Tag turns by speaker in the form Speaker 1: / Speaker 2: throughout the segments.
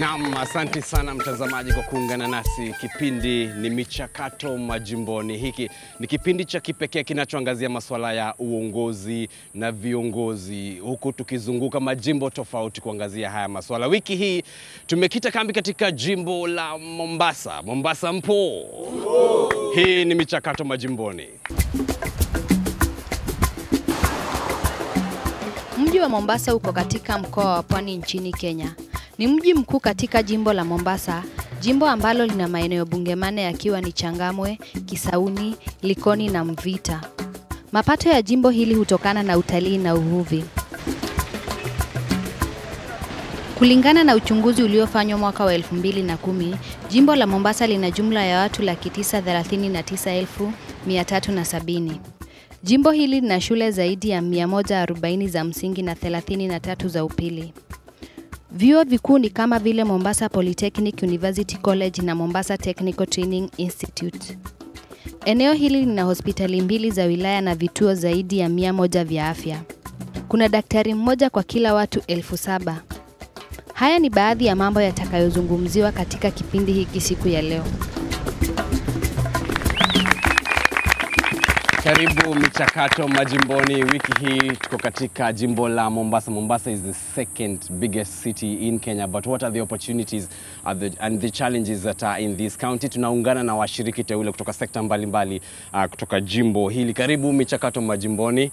Speaker 1: Naam, asante sana mtazamaji kwa kuungana nasi. Kipindi ni Michakato Majimboni. Hiki ni kipindi cha kipekee kinachoangazia masuala ya uongozi na viongozi, huku tukizunguka majimbo tofauti kuangazia haya masuala. Wiki hii tumekita kambi katika jimbo la Mombasa, Mombasa Mpo. Hii ni Michakato Majimboni.
Speaker 2: wa Mombasa uko katika mkoa wa Pwani nchini Kenya. Ni mji mkuu katika jimbo la Mombasa, jimbo ambalo lina maeneo bunge mane yakiwa ni Changamwe, Kisauni, Likoni na Mvita. Mapato ya jimbo hili hutokana na utalii na uvuvi. Kulingana na uchunguzi uliofanywa mwaka wa 2010, jimbo la Mombasa lina jumla ya watu laki 939370 Jimbo hili lina shule zaidi ya 140 za msingi na 33 za upili. Vyuo vikuu ni kama vile Mombasa Polytechnic University College na Mombasa Technical Training Institute. Eneo hili lina hospitali mbili za wilaya na vituo zaidi ya mia moja vya afya. Kuna daktari mmoja kwa kila watu elfu saba. Haya ni baadhi ya mambo yatakayozungumziwa katika kipindi hiki siku ya leo.
Speaker 1: Karibu Michakato Majimboni. Wiki hii tuko katika jimbo la Mombasa. Mombasa is the second biggest city in Kenya, but what are the opportunities are the, and the challenges that are in this county? Tunaungana na washiriki teule kutoka sekta mbalimbali mbali, uh, kutoka jimbo hili. Karibu Michakato Majimboni.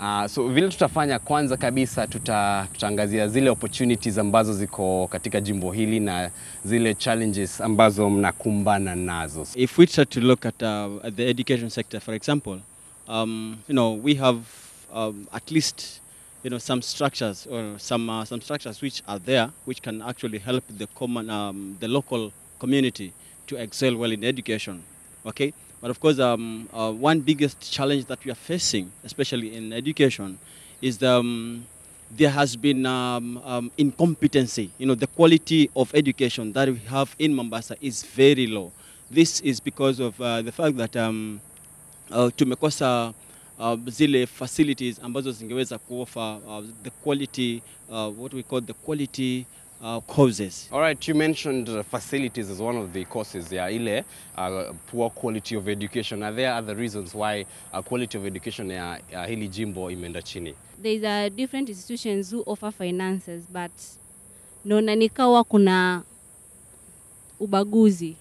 Speaker 1: Uh, so vile tutafanya kwanza kabisa tuta, tutaangazia zile opportunities ambazo ziko katika jimbo hili na zile challenges ambazo mnakumbana nazo.
Speaker 3: If we start to look at, uh, at the education sector for example, um, you know, we have um, at least you know some structures or some uh, some structures which are there which can actually help the common um, the local community to excel well in education. Okay, but of course, um, uh, one biggest challenge that we are facing, especially in education, is the um, there has been um, um, incompetency. You know, the quality of education that we have in Mombasa is very low. This is because of uh, the fact that uh, tumekosa uh, zile facilities ambazo zingeweza kuofa uh, the quality uh, what we call the quality uh, causes. All right, you mentioned uh, facilities as one of the causes
Speaker 1: ya ile uh, poor quality of education. Are there other reasons why uh, quality of education ya, ya hili jimbo imeenda chini?
Speaker 4: There a different institutions who offer finances but naona nikawa kuna ubaguzi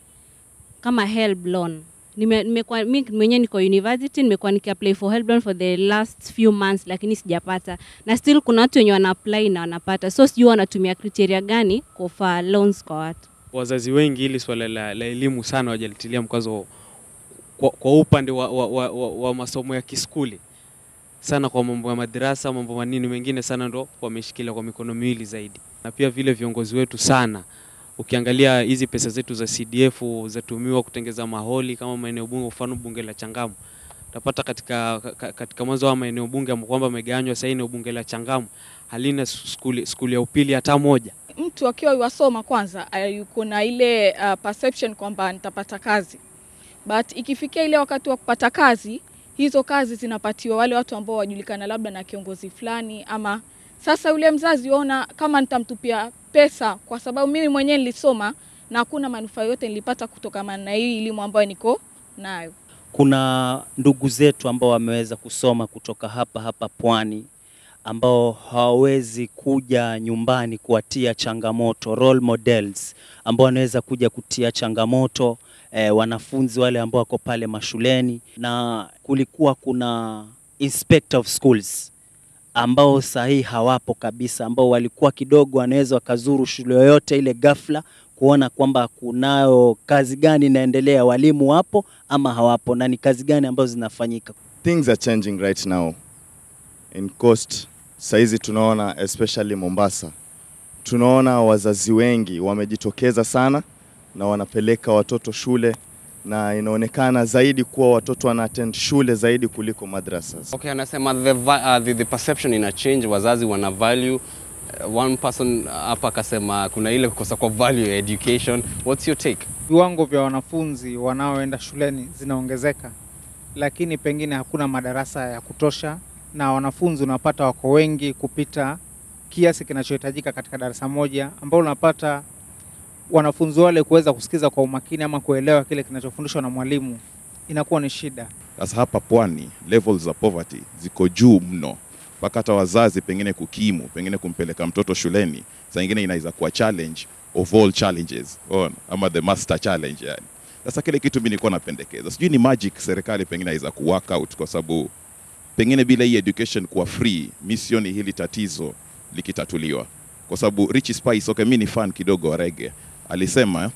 Speaker 4: kama HELB loan nimekuwa mi mwenyewe niko university, nimekuwa nikiapply for helpline for the last few months, lakini sijapata, na still kuna watu wenye wana apply na wanapata, so sijui wanatumia criteria gani kuofa loans kwa watu.
Speaker 5: Wazazi wengi hili swala la, la elimu sana wajalitilia mkazo kwa, kwa upande wa, wa, wa, wa, wa masomo ya kiskuli sana kwa mambo ya madarasa, mambo manini mengine sana ndo wameshikilia kwa mikono miwili zaidi, na pia vile viongozi wetu sana ukiangalia hizi pesa zetu za CDF zatumiwa kutengeza maholi kama maeneo bunge, mfano bunge la Changamu utapata katika, katika mwanzo wa maeneo bunge kwamba meganywa Sasa hivi bunge la Changamu halina skuli, skuli ya upili hata moja.
Speaker 4: Mtu akiwa yuwasoma kwanza, eh, yuko na ile uh, perception kwamba nitapata kazi, but ikifikia ile wakati wa kupata kazi, hizo kazi zinapatiwa wale watu ambao wajulikana labda na kiongozi fulani ama sasa yule mzazi ona kama nitamtupia pesa, kwa sababu mimi mwenyewe nilisoma na hakuna manufaa yote nilipata kutokana na hii elimu ambayo niko nayo.
Speaker 6: Kuna ndugu zetu ambao wameweza kusoma kutoka hapa hapa Pwani ambao hawawezi kuja nyumbani kuwatia changamoto, role models ambao wanaweza kuja kutia changamoto e, wanafunzi wale ambao wako pale mashuleni, na kulikuwa kuna inspector of schools ambao sahii hawapo kabisa, ambao walikuwa kidogo wanaweza wakazuru shule yoyote ile ghafla kuona kwamba kunayo kazi gani inaendelea, walimu wapo ama hawapo, na ni kazi gani ambazo zinafanyika.
Speaker 7: Things are changing right now in coast. Saizi tunaona especially Mombasa, tunaona wazazi wengi wamejitokeza sana na wanapeleka watoto shule na inaonekana zaidi kuwa watoto wana attend shule zaidi kuliko madrasas.
Speaker 1: Okay, anasema the, uh, the, the perception ina change, wazazi wana value uh, one person hapa akasema kuna ile kukosa kwa value ya education. What's your take?
Speaker 6: Viwango vya wanafunzi wanaoenda shuleni zinaongezeka, lakini pengine hakuna madarasa ya kutosha, na wanafunzi unapata wako wengi kupita kiasi kinachohitajika katika darasa moja, ambao unapata wanafunzi wale kuweza kusikiza kwa umakini ama kuelewa kile kinachofundishwa na mwalimu inakuwa ni shida.
Speaker 8: Sasa hapa pwani levels za poverty ziko juu mno, mpaka hata wazazi pengine kukimu, pengine kumpeleka mtoto shuleni, saa nyingine inaweza kuwa challenge of all challenges on, oh, ama the master challenge yani. Sasa kile kitu mimi nilikuwa napendekeza, sijui ni magic serikali pengine inaweza ku work out, kwa sababu pengine bila hii education kuwa free, mi sioni hili tatizo likitatuliwa, kwa sababu Rich Spice, okay, mimi ni fan kidogo wa reggae alisema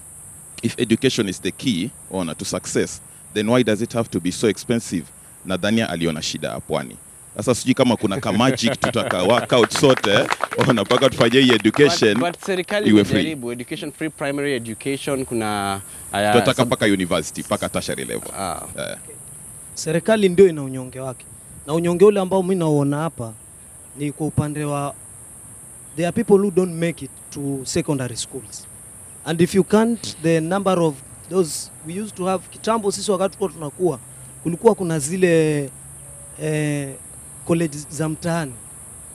Speaker 8: if education is the key ona to success then why does it have to be so expensive nadhania aliona shida ya pwani sasa sijui kama kuna ka magic tutaka work out sote ona mpaka tufanye hii education but, but serikali iwe free. Jaribu,
Speaker 1: education free primary education kuna
Speaker 8: uh, tutaka mpaka university mpaka tertiary level ah. Uh, eh. yeah.
Speaker 9: serikali ndio ina unyonge wake na unyonge ule ambao mimi nauona hapa ni kwa upande wa there are people who don't make it to secondary schools and if you count the number of those we used to have kitambo, sisi wakati tulikuwa tunakuwa, kulikuwa kuna zile eh, college za mtaani,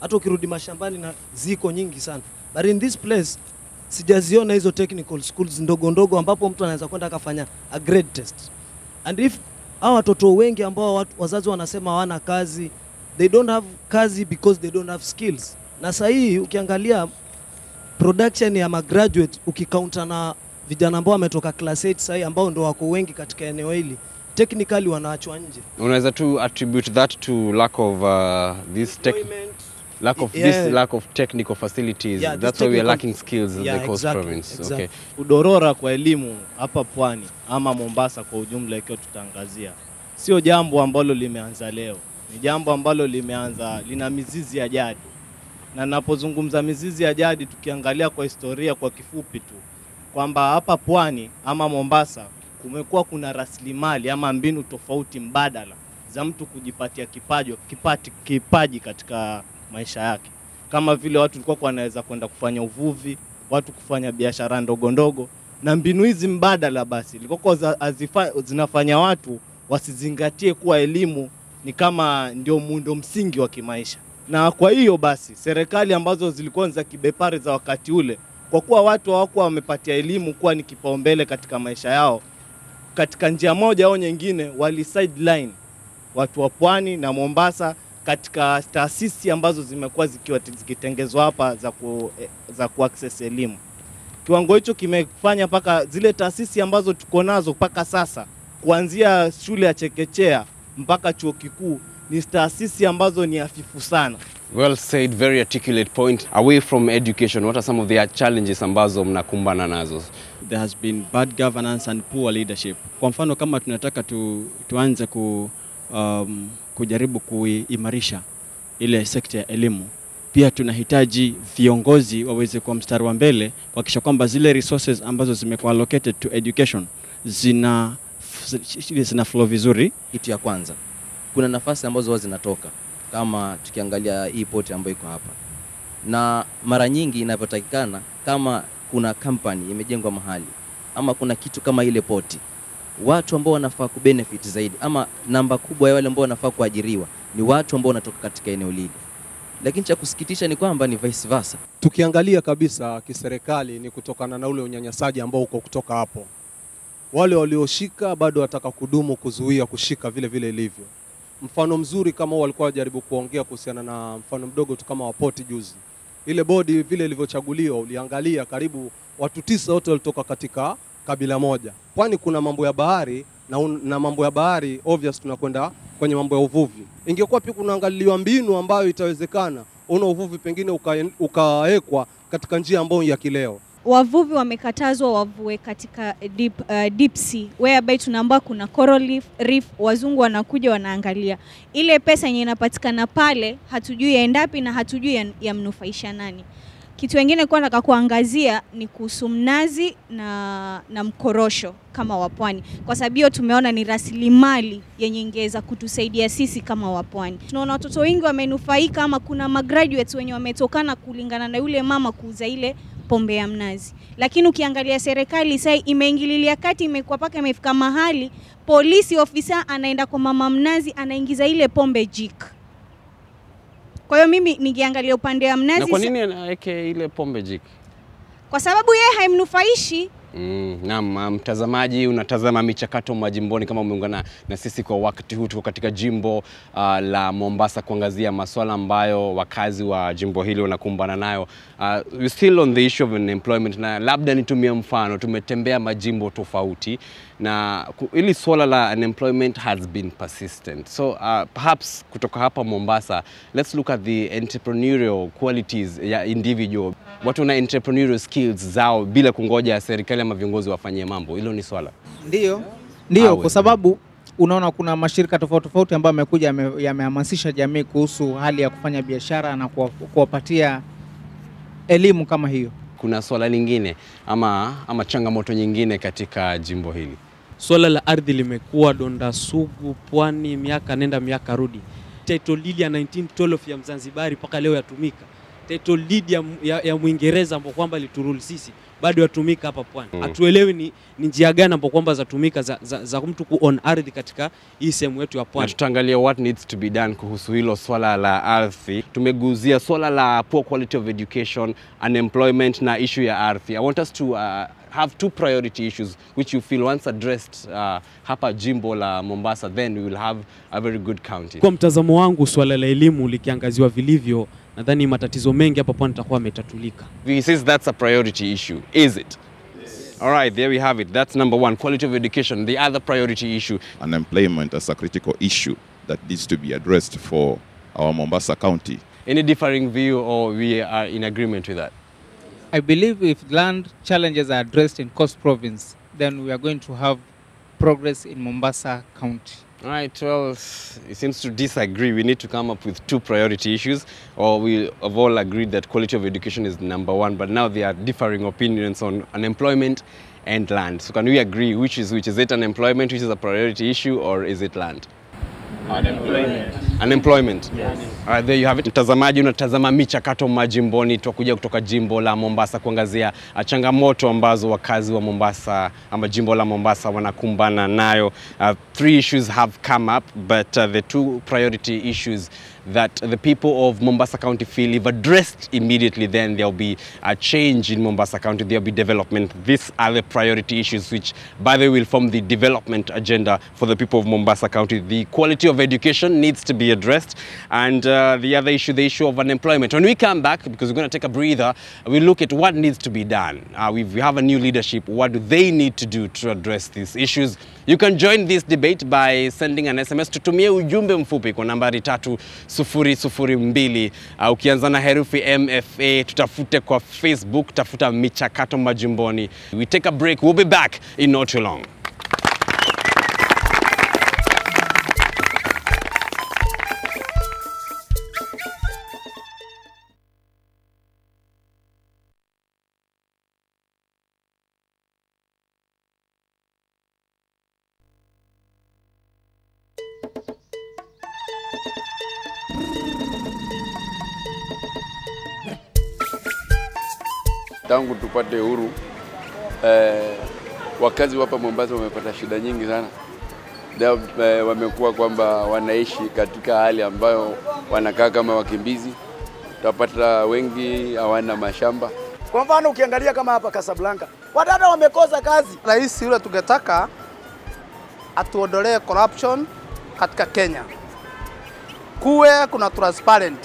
Speaker 9: hata ukirudi mashambani na ziko nyingi sana, but in this place sijaziona hizo technical schools ndogo ndogo ambapo mtu anaweza kwenda akafanya a grade test. And if hao watoto wengi ambao wazazi wanasema hawana kazi, they don't have kazi because they don't have skills. Na sahii ukiangalia production ya magraduate ukikaunta na vijana ambao wametoka class 8 sahii ambao ndo wako wengi katika eneo hili technically wanaachwa nje.
Speaker 1: Unaweza tu attribute that to lack of uh, this tech lack of yeah. this lack of technical facilities yeah, that's why we are lacking skills yeah, in the coast exactly, province exactly. Okay.
Speaker 10: Udorora kwa elimu hapa pwani ama Mombasa kwa ujumla, ikiwa tutaangazia, sio jambo ambalo limeanza leo, ni jambo ambalo limeanza lina mizizi ya jadi na napozungumza mizizi ya jadi, tukiangalia kwa historia kwa kifupi tu kwamba hapa pwani ama Mombasa kumekuwa kuna rasilimali ama mbinu tofauti mbadala za mtu kujipatia kipajo, kipati, kipaji katika maisha yake, kama vile watu walikuwa wanaweza kwenda kufanya uvuvi, watu kufanya biashara ndogo ndogo, na mbinu hizi mbadala basi ilikuwa zinafanya watu wasizingatie kuwa elimu ni kama ndio muundo msingi wa kimaisha na kwa hiyo basi serikali ambazo zilikuwa za kibepari za wakati ule, kwa kuwa watu hawakuwa wamepatia elimu kuwa ni kipaumbele katika maisha yao, katika njia moja au nyingine wali sideline watu wa pwani na Mombasa katika taasisi ambazo zimekuwa zikitengezwa hapa za, ku, za access elimu. Kiwango hicho kimefanya mpaka zile taasisi ambazo tuko nazo mpaka sasa, kuanzia shule ya chekechea mpaka chuo kikuu ni taasisi ambazo ni hafifu sana.
Speaker 1: Well said, very articulate point. Away from education,
Speaker 3: what are some of the challenges ambazo mnakumbana nazo? There has been bad governance and poor leadership. Kwa mfano kama tunataka tu, tuanze ku, um, kujaribu kuimarisha ile sekta ya elimu, pia tunahitaji viongozi waweze kuwa mstari wa mbele kuhakikisha kwamba zile resources ambazo zimekuwa allocated to education
Speaker 11: zina zina flow vizuri. Kitu ya kwanza kuna nafasi ambazo huwa zinatoka, kama tukiangalia hii poti ambayo iko hapa, na mara nyingi inavyotakikana, kama kuna kampani imejengwa mahali ama kuna kitu kama ile poti, watu ambao wanafaa kubenefit zaidi ama namba kubwa ya wale ambao wanafaa kuajiriwa ni watu ambao wanatoka katika eneo lile lakini cha kusikitisha ni kwamba ni vice versa. Tukiangalia
Speaker 12: kabisa kiserikali, ni kutokana na ule unyanyasaji ambao uko kutoka hapo. Wale walioshika bado wataka kudumu kuzuia kushika vile vile ilivyo mfano mzuri kama walikuwa wajaribu kuongea kuhusiana na mfano mdogo tu kama wapoti juzi. Ile bodi vile ilivyochaguliwa, uliangalia karibu watu tisa wote walitoka katika kabila moja, kwani kuna mambo ya bahari na, un, na mambo ya bahari obvious tunakwenda kwenye mambo ya uvuvi. Ingekuwa pia kunaangaliwa mbinu ambayo itawezekana, una uvuvi pengine ukawekwa uka katika njia ambayo ya kileo
Speaker 4: wavuvi wamekatazwa wavue katika deep, uh, deep sea whereby tunaambua kuna coral reef, reef, wazungu wanakuja wanaangalia. Ile pesa yenye inapatikana pale hatujui yaendapi na hatujui yamnufaisha ya nani. Kitu kingine kwa nataka kuangazia ni kuhusu mnazi na, na mkorosho kama wapwani, kwa sababu hiyo tumeona ni rasilimali yenye ingeweza kutusaidia sisi kama wapwani. Tunaona watoto wengi wamenufaika, ama kuna magraduates wenye wametokana kulingana na yule mama kuuza ile pombe ya mnazi. Lakini ukiangalia serikali sasa imeingililia kati, imekuwa paka imefika mahali polisi ofisa anaenda kwa mama mnazi anaingiza ile pombe jik. Kwa hiyo mimi ningeangalia upande wa mnazi. Na kwa nini
Speaker 1: anaweke ile pombe jik?
Speaker 4: Kwa sababu yeye haimnufaishi
Speaker 1: Mm, naam, mtazamaji unatazama michakato majimboni kama umeungana na sisi kwa wakati huu, tuko katika jimbo uh, la Mombasa kuangazia masuala ambayo wakazi wa jimbo hili wanakumbana nayo. Uh, still on the issue of unemployment, na labda nitumie mfano, tumetembea majimbo tofauti na ili swala la unemployment has been persistent. So uh, perhaps kutoka hapa Mombasa, let's look at the entrepreneurial qualities ya individual, watu na entrepreneurial skills zao bila kungoja serikali ama viongozi wafanyie mambo. Hilo ni swala
Speaker 6: ndiyo, ndiyo, kwa sababu unaona kuna mashirika tofauti tofauti ambayo yamekuja yamehamasisha jamii kuhusu hali ya kufanya biashara na kuwapatia elimu kama hiyo.
Speaker 1: Kuna swala lingine ama, ama changamoto nyingine katika jimbo hili? Swala la ardhi limekuwa donda sugu pwani miaka nenda miaka rudi.
Speaker 5: Title deed ya 1912 ya Mzanzibari mpaka leo yatumika. Title deed ya, ya, ya Mwingereza ambao kwamba liturul sisi bado yatumika hapa pwani. Mm. Hatuelewi mm. ni, ni njia gani ambapo kwamba zatumika za, za, za mtu on ardhi katika hii sehemu yetu ya pwani.
Speaker 1: Tutaangalia what needs to be done kuhusu hilo swala la ardhi. Tumeguzia swala la poor quality of education, unemployment na issue ya ardhi. I want us to uh, have two priority issues which you feel once addressed uh, hapa jimbo la Mombasa then we will have a very good county. Kwa
Speaker 5: mtazamo wangu, swala la elimu likiangaziwa vilivyo nadhani matatizo mengi hapa pwani takuwa ametatulika.
Speaker 1: says that's a priority issue, is it? All right, there we have it. That's number one, quality of education, the other priority issue.
Speaker 8: Unemployment as a critical issue that needs to be addressed for our Mombasa County.
Speaker 1: Any differing view or we are in agreement with that?
Speaker 6: I believe if land challenges are addressed in Coast Province, then we are going to have progress in Mombasa County.
Speaker 1: All right, well, it seems to disagree. We need to come up with two priority issues, or we have all agreed that quality of education is number one, but now there are differing opinions on unemployment and land. So can we agree which is which? Is it unemployment, which is a priority issue, or is it land?
Speaker 2: Unemployment.
Speaker 1: Unemployment. Yes. Right, uh, there you have it. Mtazamaji, unatazama michakato majimboni. Twakuja kutoka jimbo la Mombasa kuangazia uh, changamoto ambazo wakazi wa Mombasa ama jimbo la Mombasa wanakumbana nayo. Uh, three issues have come up but uh, the two priority issues that the people of Mombasa County feel if addressed immediately, then there'll be a change in Mombasa County, there'll be development. These are the priority issues which, by the way, will form the development agenda for the people of Mombasa County. The quality of education needs to be addressed, and uh, the other issue, the issue of unemployment. When we come back, because we're going to take a breather, we look at what needs to be done. Uh, we have a new leadership. What do they need to do to address these issues? You can join this debate by sending an SMS. Tutumie ujumbe mfupi kwa nambari tatu sufuri sufuri mbili. Uh, ukianza na herufi MFA, tutafute kwa Facebook, tafuta michakato majimboni. We take a break, we'll be back in not too long. tupate uhuru eh, wakazi hapa Mombasa wamepata shida nyingi sana Eh, wamekuwa kwamba wanaishi katika hali ambayo wanakaa kama wakimbizi. Utapata wengi hawana mashamba.
Speaker 12: Kwa mfano ukiangalia kama hapa Casablanca, wadada wamekosa kazi. Rais yule tungetaka atuondolee corruption katika Kenya,
Speaker 6: kuwe kuna transparent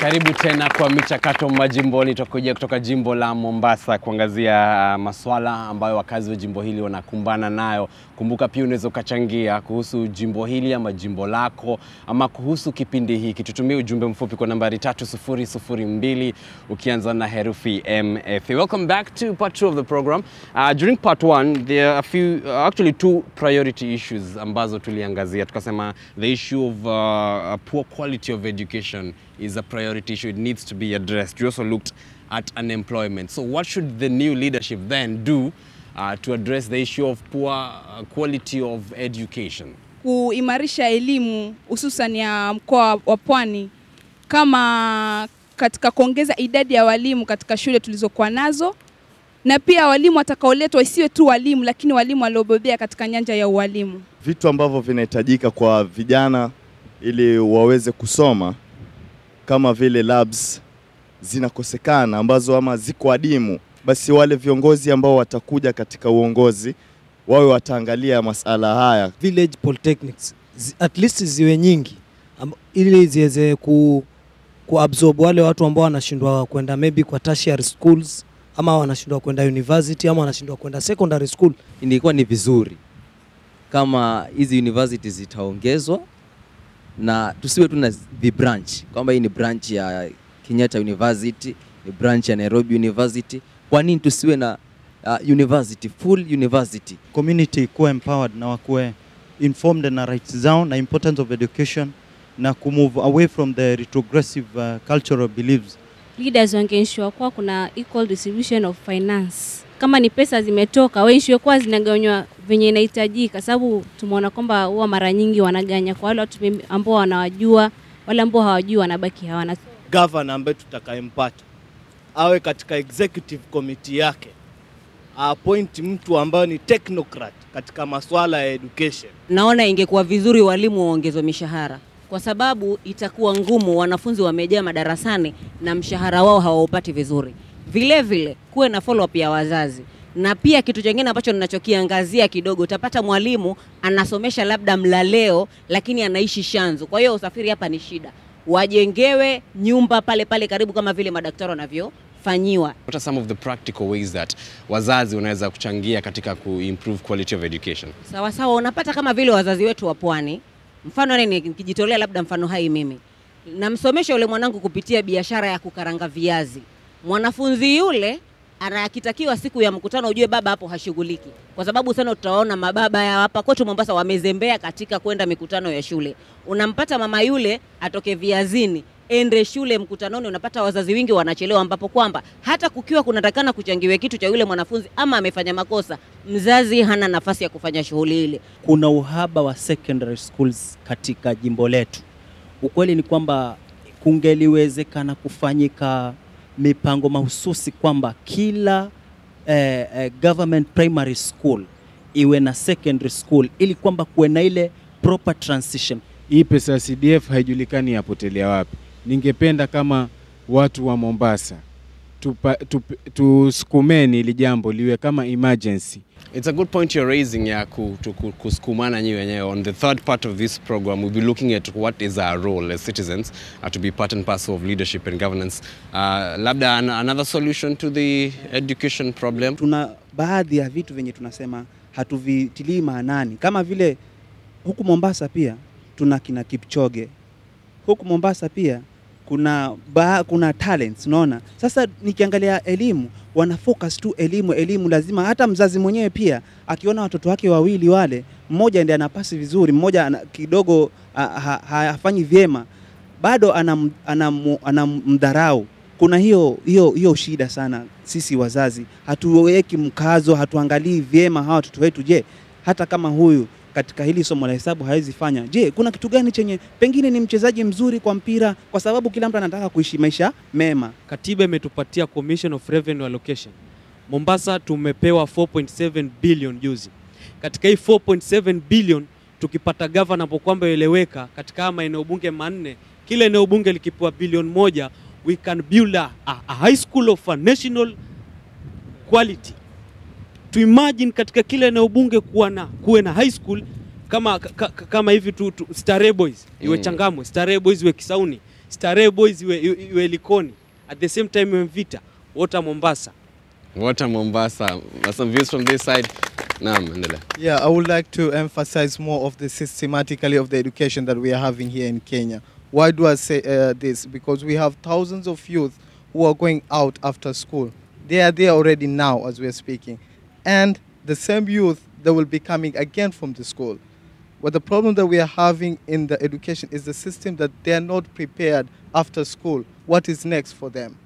Speaker 1: karibu tena kwa michakato majimboni. Tutakuja kutoka jimbo la Mombasa kuangazia uh, maswala ambayo wakazi wa jimbo hili wanakumbana nayo. Kumbuka pia unaweza ukachangia kuhusu jimbo hili ama jimbo lako ama kuhusu kipindi hiki. Tutumie ujumbe mfupi kwa nambari 3002 ukianza na herufi MF. Welcome back to part 2 of the program. Uh, during part 1 there are a few uh, actually two priority issues ambazo tuliangazia. Tukasema the issue of uh, poor quality of education is a priority issue. It needs to be addressed. You also looked at unemployment. So what should the new leadership then do uh, to address the issue of poor uh, quality of education?
Speaker 4: Kuimarisha elimu hususan ya mkoa wa Pwani kama katika kuongeza idadi ya walimu katika shule tulizokuwa nazo na pia walimu watakaoletwa isiwe tu walimu, lakini walimu waliobobea katika nyanja ya ualimu.
Speaker 7: Vitu ambavyo vinahitajika kwa vijana ili waweze kusoma kama vile labs zinakosekana ambazo ama ziko adimu, basi wale viongozi ambao watakuja katika uongozi wawe wataangalia masala haya. Village polytechnics
Speaker 9: at least ziwe nyingi um, ili ziweze ku kuabsorb wale watu ambao wanashindwa kwenda maybe kwa tertiary schools ama wanashindwa kwenda university ama wanashindwa kwenda
Speaker 11: secondary school. Ingekuwa ni vizuri kama hizi university zitaongezwa na tusiwe tu na the branch kwamba hii ni branch ya Kenyatta University, ni branch ya Nairobi University. Kwa nini tusiwe na uh, university full university? Community kuwa empowered na wakuwe informed na rights zao na
Speaker 12: importance of education na kumove away from the retrogressive uh, cultural beliefs.
Speaker 4: Leaders wangeensure kuwa kuna equal distribution of finance kama ni pesa zimetoka, we ishiwe kuwa zinagawanywa venye inahitajika, sababu tumeona kwamba huwa mara nyingi wanaganya kwa wale watu ambao wanawajua, wale ambao hawajui wanabaki hawana.
Speaker 10: Gavana ambaye tutakayempata awe katika executive committee yake appoint mtu ambaye ni technocrat katika masuala ya education.
Speaker 13: Naona ingekuwa vizuri walimu waongezwe mishahara kwa sababu itakuwa ngumu, wanafunzi wamejaa madarasani na mshahara wao hawaupati vizuri. Vile vile kuwe na follow up ya wazazi na pia kitu chengine ambacho ninachokiangazia kidogo, utapata mwalimu anasomesha labda Mlaleo lakini anaishi Shanzu, kwa hiyo usafiri hapa ni shida. Wajengewe nyumba pale pale karibu kama vile madaktari wanavyo
Speaker 1: fanyiwa. What are some of the practical ways that wazazi wanaweza kuchangia katika kuimprove quality of education?
Speaker 13: Sawa sawa, unapata kama vile wazazi wetu wa pwani, mfano nini, nikijitolea labda mfano hai mimi namsomesha yule mwanangu kupitia biashara ya kukaranga viazi Mwanafunzi yule anakitakiwa siku ya mkutano, ujue baba hapo hashughuliki, kwa sababu sana tutaona mababa ya hapa kwetu Mombasa wamezembea katika kwenda mikutano ya shule. Unampata mama yule atoke viazini ende shule mkutanoni, unapata wazazi wengi wanachelewa, ambapo kwamba hata kukiwa kunatakana kuchangiwe kitu cha yule mwanafunzi ama amefanya makosa, mzazi hana nafasi ya kufanya shughuli ile.
Speaker 6: Kuna uhaba wa secondary schools katika jimbo letu. Ukweli ni kwamba kungeliwezekana kufanyika mipango mahususi kwamba kila eh, eh, government primary school iwe na secondary school ili kwamba kuwe na ile proper transition. Hii pesa ya CDF haijulikani yapotelea wapi. Ningependa kama watu wa
Speaker 1: Mombasa tupa, tu, tusukumeni ili jambo liwe kama emergency It's a good point you're raising ya kusukumana nyi wenyewe. On the third part of this program, we'll be looking at what is our role as citizens uh, to be part and parcel of leadership and governance. Uh, labda an another solution to the education problem. Tuna
Speaker 6: baadhi ya vitu venye tunasema hatuvitilii maanani, kama vile huku Mombasa pia tuna kina Kipchoge, huku Mombasa pia kuna ba, kuna talents unaona. Sasa nikiangalia elimu wana focus tu elimu elimu, lazima hata mzazi mwenyewe pia akiona watoto wake wawili wale, mmoja ndiye anapasi vizuri, mmoja kidogo hafanyi ha, ha, vyema, bado anamdharau kuna hiyo hiyo hiyo shida sana. Sisi wazazi hatuweki mkazo, hatuangalii vyema hawa watoto wetu. Je, hata kama huyu katika hili somo la hesabu hawezi fanya. Je, kuna kitu gani chenye pengine ni mchezaji mzuri kwa mpira, kwa sababu kila mtu anataka kuishi maisha mema?
Speaker 5: Katiba imetupatia Commission of Revenue Allocation. Mombasa tumepewa 4.7 billion juzi. Katika hii 4.7 billion tukipata gavana hapo kwamba eleweka katika maeneo bunge manne, kila eneo bunge likipewa bilioni moja, we can build a, a high school of a national quality tu imagine katika kila eneo bunge kuwa na kuwe na high school kama ka, kama hivi tu, tu Starehe Boys iwe mm. Changamwe, Starehe Boys iwe Kisauni, Starehe Boys iwe, iwe Likoni, at
Speaker 1: the same time iwe Mvita, Wota Mombasa. Wota Mombasa. Some views from this side. Naam, endelea.
Speaker 10: Yeah, I would like to emphasize more of the systematically of the education that we are having here in Kenya. Why do I say uh, this? Because we have thousands of youth who are going out after school. They are there already now as we are speaking. and the same youth that will be coming again from the school. But the problem that we are having in the education is the system that they are not prepared after school. What is next for them?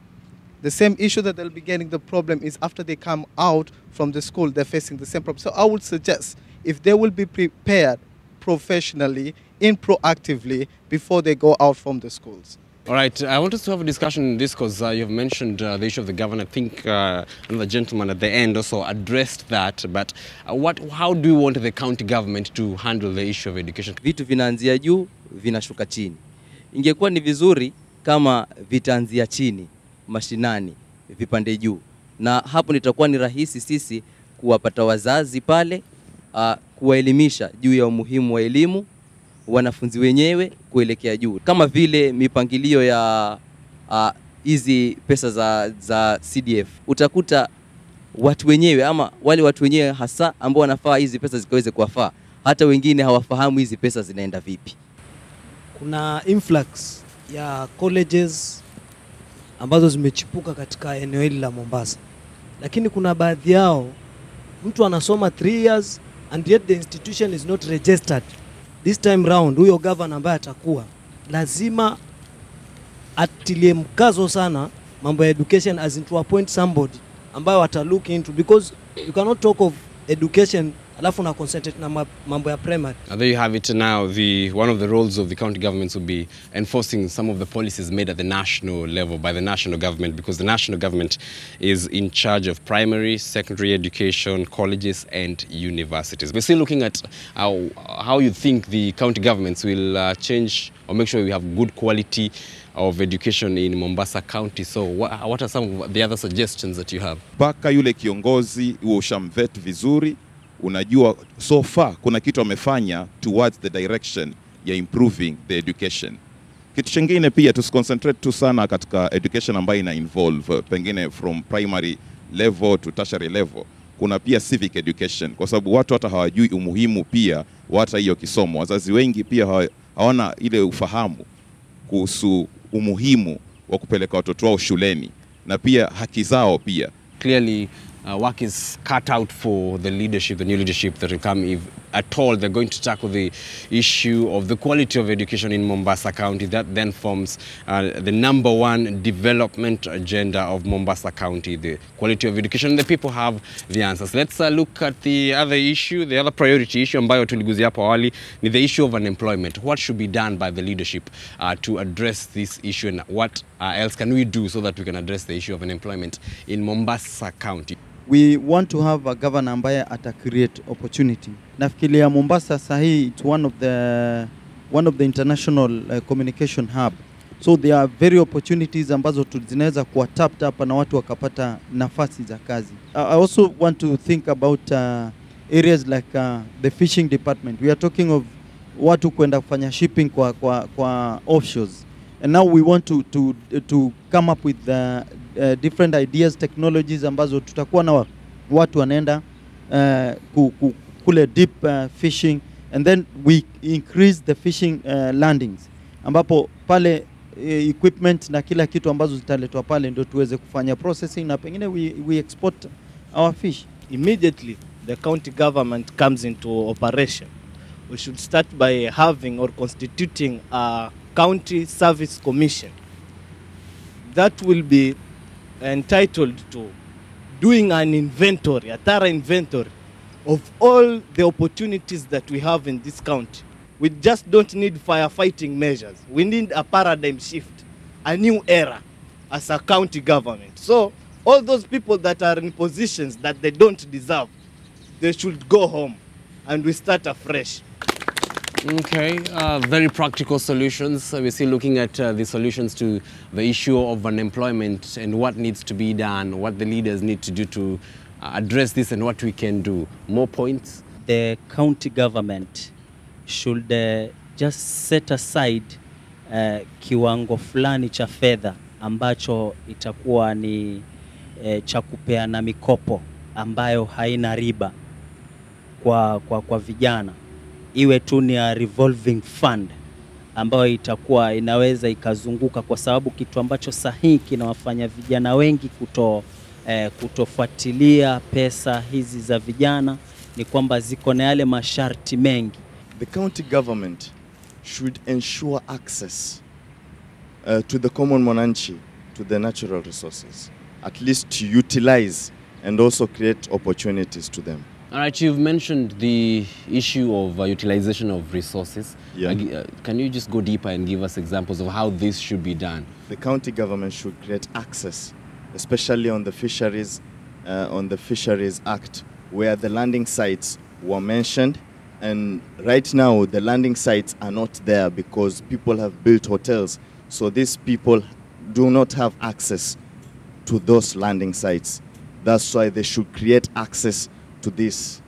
Speaker 10: The same issue that they'll be getting the problem is after they come out from the school, they're facing the same problem. So I would suggest if they will be prepared professionally and proactively before they go out from the schools.
Speaker 1: All right, I want us to have a discussion on this because uh, you've mentioned uh, the issue of the governor. I think uh, another gentleman at the end also addressed that,
Speaker 11: but uh, what, how do you want the county government to handle the issue of education? Vitu vinaanzia juu vinashuka chini. Ingekuwa ni vizuri kama vitaanzia chini mashinani, vipande juu, na hapo nitakuwa ni rahisi sisi kuwapata wazazi pale, uh, kuwaelimisha juu ya umuhimu wa elimu wanafunzi wenyewe kuelekea juu, kama vile mipangilio ya hizi uh, pesa za, za CDF utakuta watu wenyewe ama wale watu wenyewe hasa ambao wanafaa hizi pesa zikaweze kuwafaa, hata wengine hawafahamu hizi pesa zinaenda vipi.
Speaker 9: Kuna influx ya colleges ambazo zimechipuka katika eneo hili la Mombasa, lakini kuna baadhi yao mtu anasoma 3 years and yet the institution is not registered this time round huyo governor ambaye atakuwa lazima atilie mkazo sana mambo ya education as in to appoint somebody ambayo ata look into because you cannot talk of education alafu na concentrate na mambo ya primary.
Speaker 1: And there you have it now. The, one of the roles of the county governments will be enforcing some of the policies made at the national level by the national government because the national government is in charge of primary, secondary education, colleges and universities. We're still looking at how, how you think the county governments will uh, change or make sure we have good quality of education in Mombasa County. So what, what are some of the other suggestions that you have?
Speaker 8: Mpaka yule kiongozi uwe ushamvet vizuri unajua so far kuna kitu amefanya towards the direction ya improving the education. Kitu chingine pia tusiconcentrate tu sana katika education ambayo ina involve eh, pengine from primary level to tertiary level. Kuna pia civic education, kwa sababu watu hata hawajui umuhimu pia wa hata hiyo kisomo. Wazazi wengi pia hawana ile ufahamu kuhusu umuhimu wa kupeleka watoto wao shuleni na pia haki zao pia. Clearly uh, work is cut out for the
Speaker 1: leadership, the new leadership that will come if at all they're going to tackle the issue of the quality of education in Mombasa County. That then forms uh, the number one development agenda of Mombasa County, the quality of education. The people have the answers. Let's uh, look at the other issue, the other priority issue ambayo tuliguzia hapo awali ni the issue of unemployment. What should be done by the leadership uh, to address this issue and what uh, else can we do so that we can address the issue of unemployment in Mombasa County?
Speaker 12: we want to have a governor ambaye ata create opportunity. Nafikiria Mombasa sahi it's one of the one of the international uh, communication hub. So there are very opportunities ambazo zinaweza kuwa tapped hapa na watu wakapata nafasi za kazi. I also want to think about uh, areas like uh, the fishing department. We are talking of watu kwenda kufanya shipping kwa, kwa, kwa offshores. And now we want to, to, to come up with the uh, uh, different ideas technologies ambazo tutakuwa na watu wanaenda uh, ku, ku, kule deep uh, fishing and then we increase the fishing uh, landings ambapo pale uh, equipment na kila kitu ambazo zitaletwa pale ndio tuweze kufanya processing na pengine we, we export our fish immediately
Speaker 10: the county government comes into operation we should start by having or constituting a county service commission that will be entitled to doing an inventory, a thorough inventory of all the opportunities that we have in this county. We just don't need firefighting measures. We need a paradigm shift, a new era as a county government. So all those people that are in positions that they don't deserve, they should go home and we start afresh. Okay, uh, very
Speaker 1: practical solutions. Uh, we're still looking at uh, the solutions to the issue of unemployment and what needs to be done, what the leaders need to do to uh, address this and what we can do.
Speaker 6: More points? The county government should uh, just set aside kiwango fulani cha fedha ambacho itakuwa ni cha kupeana mikopo ambayo haina riba kwa, kwa, kwa vijana iwe tu ni a revolving fund ambayo itakuwa inaweza ikazunguka, kwa sababu kitu ambacho sahihi kinawafanya vijana wengi kuto, eh, kutofuatilia pesa hizi za vijana ni kwamba ziko na yale masharti mengi. The county government should ensure access
Speaker 7: uh, to the common mwananchi to the natural resources at least to utilize and also create opportunities to them.
Speaker 1: All right, you've mentioned the issue of uh, utilization of resources. Yeah. Uh, can
Speaker 7: you just go deeper and give us examples of how this should be done? The county government should create access, especially on the fisheries, uh, on the Fisheries Act, where the landing sites were mentioned. And right now, the landing sites are not there because people have built hotels. So these people do not have access to those landing sites. That's why they should create access to this.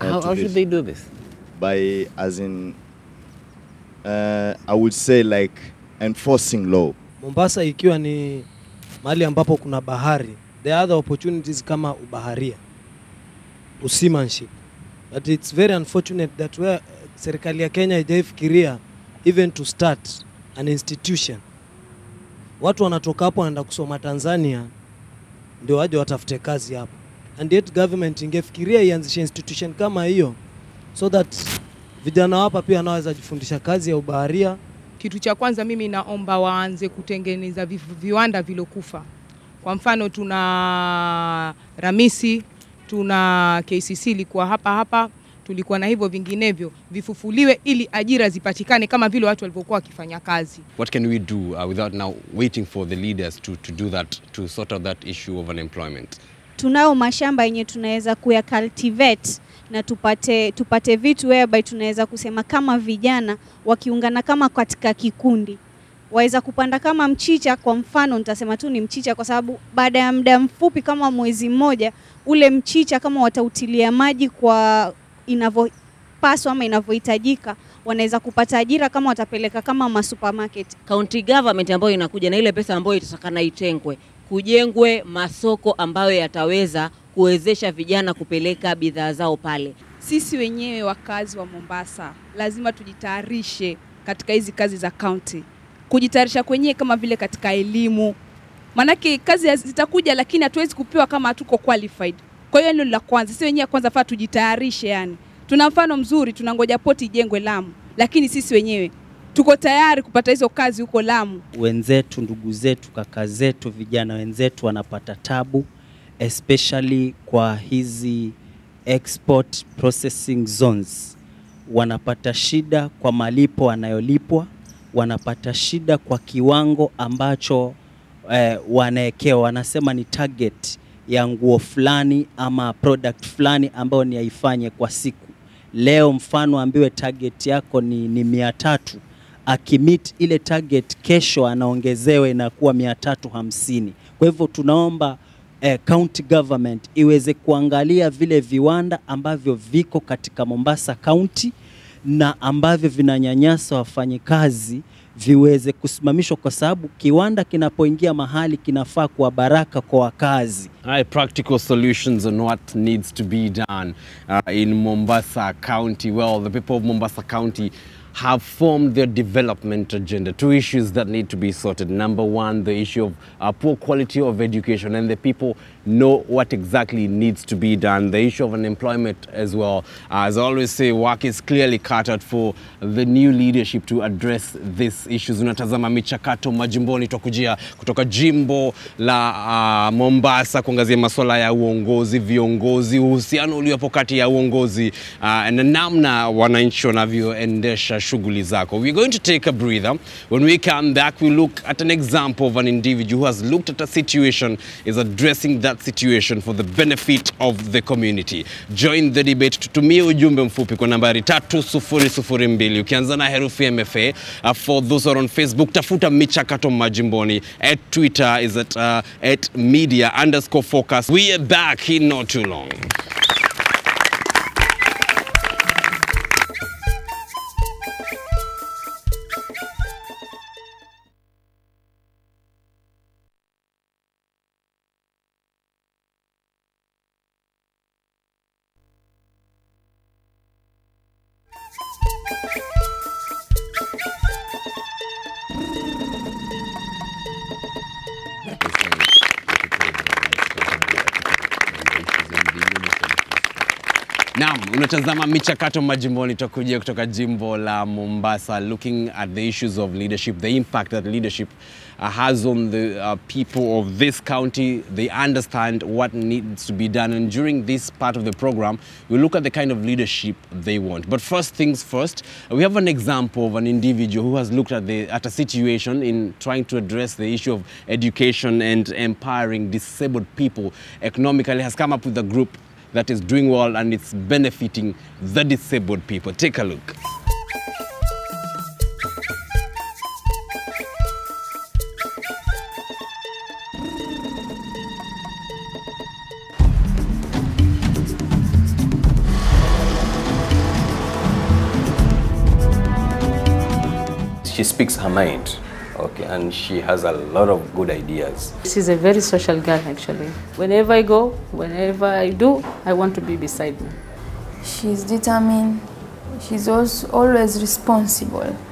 Speaker 7: Uh, How, to how this. should they do this? By, as in, uh, I would say like enforcing law.
Speaker 9: Mombasa ikiwa ni mahali ambapo kuna bahari, the other opportunities kama ubaharia, useamanship. But it's very unfortunate that where uh, serikali ya Kenya haijafikiria even to start an institution. Watu wanatoka hapo wanaenda kusoma Tanzania ndio waje watafute kazi hapo and yet government ingefikiria ianzishe institution kama hiyo so that vijana hapa pia wanaweza jifundisha kazi ya ubaharia.
Speaker 11: Kitu cha kwanza mimi naomba waanze kutengeneza viwanda vilokufa. Kwa mfano tuna Ramisi, tuna KCC ilikuwa hapa hapa, tulikuwa na hivyo vinginevyo, vifufuliwe ili ajira zipatikane kama vile watu
Speaker 4: walivyokuwa wakifanya kazi.
Speaker 1: What can we do uh, without now waiting for the leaders to, to do that to sort out that issue of unemployment?
Speaker 4: tunayo mashamba yenye tunaweza kuya cultivate na tupate, tupate vitu whereby tunaweza kusema kama vijana wakiungana kama katika kikundi waweza kupanda kama mchicha. Kwa mfano, nitasema tu ni mchicha kwa sababu baada ya muda mfupi kama mwezi mmoja, ule mchicha kama watautilia maji kwa inavyopaswa ama inavyohitajika, wanaweza kupata ajira kama watapeleka kama supermarket.
Speaker 13: County government ambayo inakuja na ile pesa ambayo itatakana itengwe, kujengwe masoko ambayo yataweza kuwezesha vijana kupeleka bidhaa zao
Speaker 4: pale. Sisi wenyewe wakazi wa Mombasa lazima tujitayarishe katika hizi kazi za county, kujitayarisha kwenyewe kama vile katika elimu, maanake kazi zitakuja, lakini hatuwezi kupewa kama hatuko qualified. Kwa hiyo hilo la kwanza, sisi wenyewe kwanza faa tujitayarishe yani. Tuna mfano mzuri, tunangoja poti ijengwe Lamu, lakini sisi wenyewe tuko tayari kupata hizo kazi huko Lamu.
Speaker 6: Wenzetu, ndugu zetu, kaka zetu, vijana wenzetu wanapata tabu especially kwa hizi export processing zones, wanapata shida kwa malipo wanayolipwa, wanapata shida kwa kiwango ambacho eh, wanaekewa, wanasema ni target ya nguo fulani ama product fulani ambayo ni yaifanye kwa siku leo mfano ambiwe target yako ni, ni mia tatu akimit ile target kesho anaongezewe na kuwa mia tatu hamsini. Kwa hivyo tunaomba eh, county government iweze kuangalia vile viwanda ambavyo viko katika Mombasa County na ambavyo vinanyanyasa wafanyikazi viweze kusimamishwa, kwa sababu kiwanda kinapoingia mahali kinafaa kuwa baraka kwa wakazi.
Speaker 1: Hi, practical solutions on what needs to be done uh, in Mombasa County. Well, the people of Mombasa County have formed their development agenda. Two issues that need to be sorted. Number one, the issue of uh, poor quality of education and the people know what exactly needs to be done. The issue of unemployment as well. Uh, as I always say, work is clearly cut out for the new leadership to address these issues. Unatazama michakato majimboni tokujia kutoka jimbo la uh, Mombasa kuangazia masuala ya uongozi, viongozi, uhusiano uliopo kati ya uongozi uh, na namna wananchi wanavyoendesha shughuli zako. We're going to take a breather. When we come back, we look at an example of an individual who has looked at a situation, is addressing that that situation for the benefit of the community. Join the debate, tutumie ujumbe mfupi kwa nambari 3002 ukianza na herufi MFA. Uh, for those who are on Facebook, tafuta michakato majimboni. At Twitter is at, uh, at media underscore focus. We are back in not too long. Unatazama Michakato Majimboni, tukujia kutoka jimbo la Mombasa, looking at the issues of leadership, the impact that leadership uh, has on the uh, people of this county. They understand what needs to be done. And during this part of the program, we look at the kind of leadership they want. But first things first, we have an example of an individual who has looked at, the, at a situation in trying to address the issue of education and empowering disabled people economically, has come up with a group that is doing well and it's benefiting the disabled people. Take a look. She speaks her mind. Okay, and she has a lot of good ideas.
Speaker 2: She's a very social girl, actually. Whenever I go, whenever I do, I want to be beside me.
Speaker 4: She's determined. She's also always responsible.